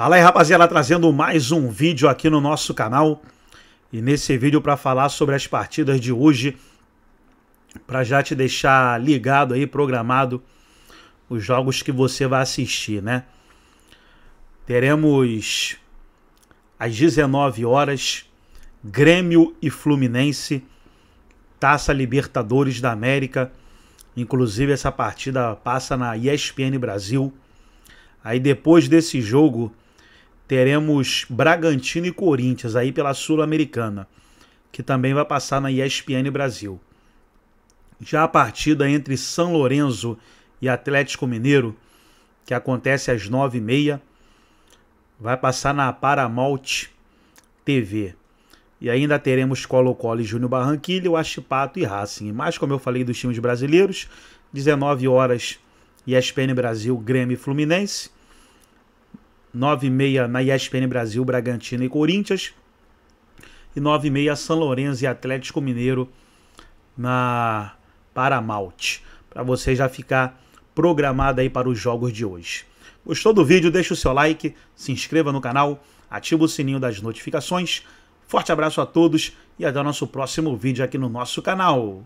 Fala aí rapaziada, trazendo mais um vídeo aqui no nosso canal e nesse vídeo para falar sobre as partidas de hoje, para já te deixar ligado aí, programado os jogos que você vai assistir, né? Teremos às 19 horas Grêmio e Fluminense, Taça Libertadores da América. Inclusive essa partida passa na ESPN Brasil. Aí depois desse jogo, teremos Bragantino e Corinthians aí pela Sul-Americana, que também vai passar na ESPN Brasil. Já a partida entre São Lourenço e Atlético Mineiro, que acontece às 9h30, vai passar na Paramount TV. E ainda teremos Colo-Colo e Júnior Barranquilla, o Achipato e Racing. Mas, como eu falei dos times brasileiros, 19 horas ESPN Brasil, Grêmio e Fluminense. 9 e meia na ESPN Brasil, Bragantino e Corinthians. E 9 e meia São Lourenço e Atlético Mineiro na Paramount. Para você já ficar programado aí para os jogos de hoje. Gostou do vídeo? Deixa o seu like, se inscreva no canal, ativa o sininho das notificações. Forte abraço a todos e até o nosso próximo vídeo aqui no nosso canal.